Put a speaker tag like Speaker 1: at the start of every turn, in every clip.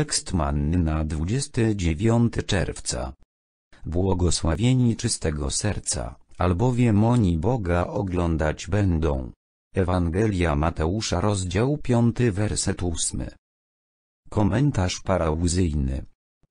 Speaker 1: Tekst manny na 29 czerwca. Błogosławieni czystego serca, albowiem oni Boga oglądać będą. Ewangelia Mateusza rozdział 5 werset 8. Komentarz parałzyjny.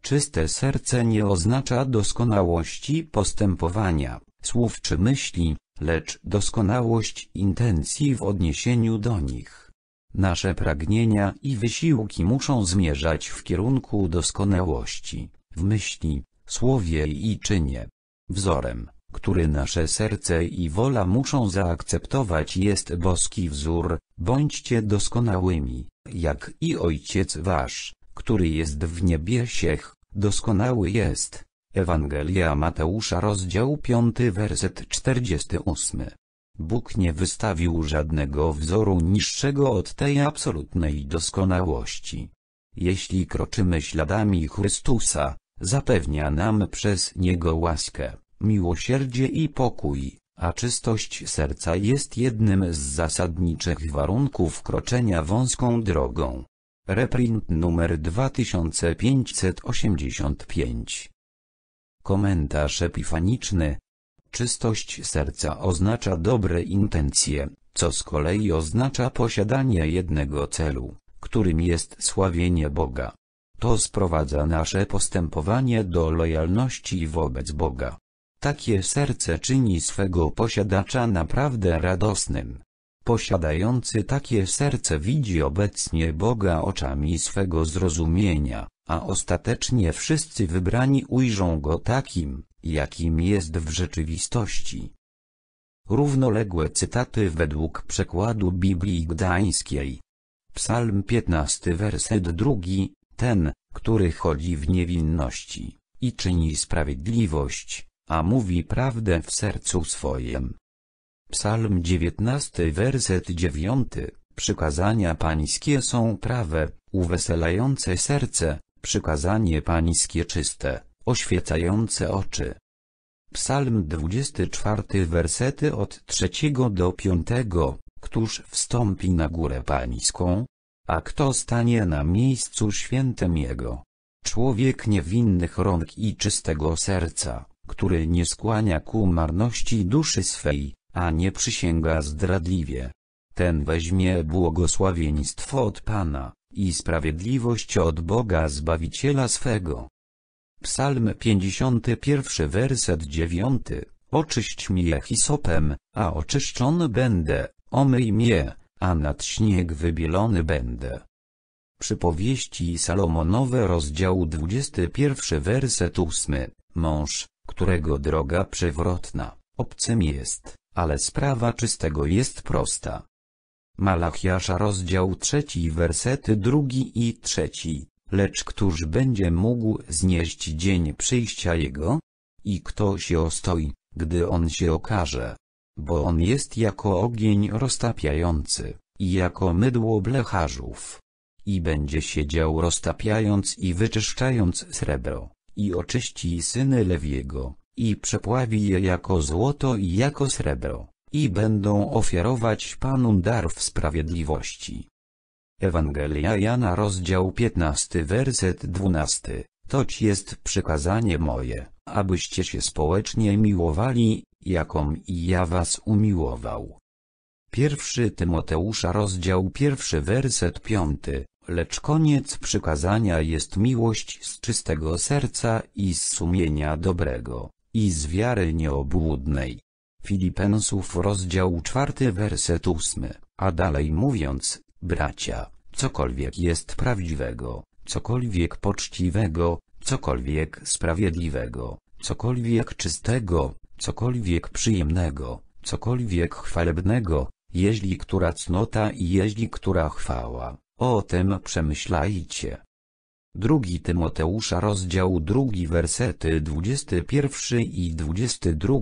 Speaker 1: Czyste serce nie oznacza doskonałości postępowania, słów czy myśli, lecz doskonałość intencji w odniesieniu do nich. Nasze pragnienia i wysiłki muszą zmierzać w kierunku doskonałości, w myśli, słowie i czynie. Wzorem, który nasze serce i wola muszą zaakceptować jest boski wzór, bądźcie doskonałymi, jak i Ojciec Wasz, który jest w niebiesiech, doskonały jest. Ewangelia Mateusza rozdział 5 werset 48 Bóg nie wystawił żadnego wzoru niższego od tej absolutnej doskonałości. Jeśli kroczymy śladami Chrystusa, zapewnia nam przez Niego łaskę, miłosierdzie i pokój, a czystość serca jest jednym z zasadniczych warunków kroczenia wąską drogą. Reprint numer 2585 Komentarz epifaniczny Czystość serca oznacza dobre intencje, co z kolei oznacza posiadanie jednego celu, którym jest sławienie Boga. To sprowadza nasze postępowanie do lojalności wobec Boga. Takie serce czyni swego posiadacza naprawdę radosnym. Posiadający takie serce widzi obecnie Boga oczami swego zrozumienia, a ostatecznie wszyscy wybrani ujrzą Go takim, jakim jest w rzeczywistości. Równoległe cytaty według przekładu Biblii Gdańskiej. Psalm 15 werset drugi, ten, który chodzi w niewinności, i czyni sprawiedliwość, a mówi prawdę w sercu swojem. Psalm 19 werset 9, przykazania pańskie są prawe, uweselające serce, przykazanie pańskie czyste oświecające oczy. Psalm 24 wersety od trzeciego do piątego, Któż wstąpi na górę pańską? A kto stanie na miejscu świętem Jego? Człowiek niewinnych rąk i czystego serca, który nie skłania ku marności duszy swej, a nie przysięga zdradliwie. Ten weźmie błogosławieństwo od Pana, i sprawiedliwość od Boga Zbawiciela swego. Psalm 51 werset 9. Oczyść mnie hisopem, a oczyszczony będę, omyj mnie, a nad śnieg wybielony będę. Przypowieści Salomonowe rozdział 21 werset 8. Mąż, którego droga przewrotna, obcym jest, ale sprawa czystego jest prosta. Malachiasza rozdział 3 wersety 2 i 3 lecz któż będzie mógł znieść dzień przyjścia Jego? I kto się ostoi, gdy On się okaże? Bo On jest jako ogień roztapiający, i jako mydło blecharzów. I będzie siedział roztapiając i wyczyszczając srebro, i oczyści syny Lewiego, i przepławi je jako złoto i jako srebro, i będą ofiarować Panu dar w sprawiedliwości. Ewangelia Jana rozdział 15 werset 12, toć jest przykazanie moje, abyście się społecznie miłowali, jakom i ja was umiłował. Pierwszy Tymoteusza rozdział pierwszy werset piąty, lecz koniec przykazania jest miłość z czystego serca i z sumienia dobrego, i z wiary nieobłudnej. Filipensów rozdział czwarty werset ósmy, a dalej mówiąc, Bracia, cokolwiek jest prawdziwego, cokolwiek poczciwego, cokolwiek sprawiedliwego, cokolwiek czystego, cokolwiek przyjemnego, cokolwiek chwalebnego, jeśli która cnota i jeśli która chwała, o tym przemyślajcie. Drugi Tymoteusza rozdział drugi wersety 21 i 22,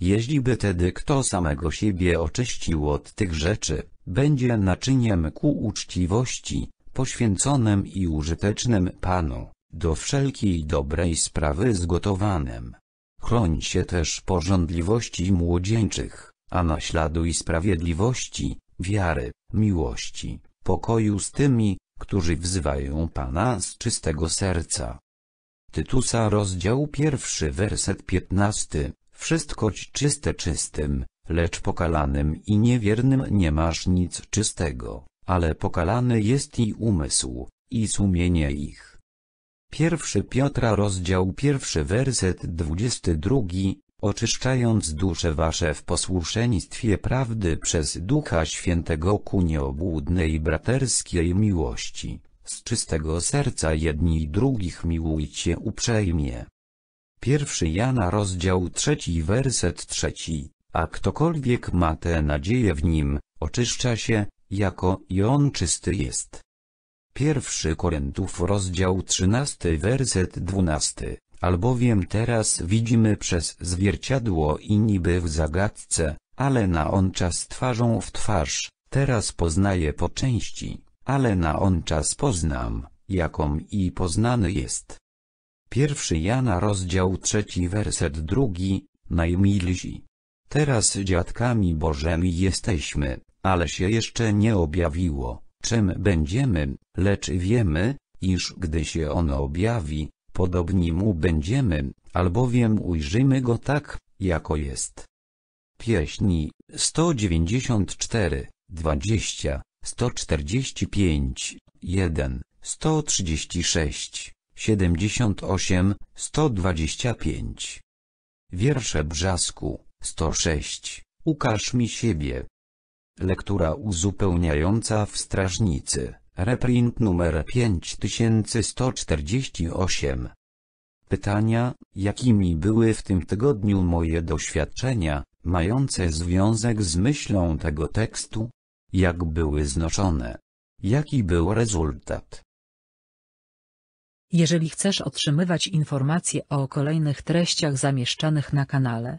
Speaker 1: jeździby tedy kto samego siebie oczyścił od tych rzeczy, będzie naczyniem ku uczciwości, poświęconym i użytecznym Panu, do wszelkiej dobrej sprawy zgotowanym. Chroń się też porządliwości młodzieńczych, a naśladuj sprawiedliwości, wiary, miłości, pokoju z tymi, którzy wzywają Pana z czystego serca. Tytusa rozdział pierwszy werset piętnasty, wszystko czyste czystym, lecz pokalanym i niewiernym nie masz nic czystego, ale pokalany jest i umysł, i sumienie ich. Pierwszy Piotra rozdział pierwszy werset dwudziesty drugi, oczyszczając dusze wasze w posłuszeństwie prawdy przez Ducha Świętego ku nieobłudnej braterskiej miłości, z czystego serca jedni i drugich miłujcie uprzejmie. Pierwszy Jana rozdział trzeci werset trzeci a ktokolwiek ma tę nadzieję w nim, oczyszcza się, jako i on czysty jest. Pierwszy Korintów rozdział 13 werset 12, albowiem teraz widzimy przez zwierciadło i niby w zagadce, ale na on czas twarzą w twarz, teraz poznaję po części, ale na on czas poznam, jaką i poznany jest. Pierwszy Jana rozdział trzeci werset drugi, najmilsi Teraz dziadkami Bożemi jesteśmy, ale się jeszcze nie objawiło, czym będziemy, lecz wiemy, iż gdy się ono objawi, podobni Mu będziemy, albowiem ujrzymy Go tak, jako jest. Pieśni 194, 20, 145, 1, 136, 78, 125. Wiersze Brzasku 106. Ukaż mi siebie. Lektura uzupełniająca w strażnicy, reprint numer 5148. Pytania, jakimi były w tym tygodniu moje doświadczenia, mające związek z myślą tego tekstu? Jak były znoszone? Jaki był rezultat? Jeżeli chcesz otrzymywać informacje o kolejnych treściach zamieszczanych na kanale,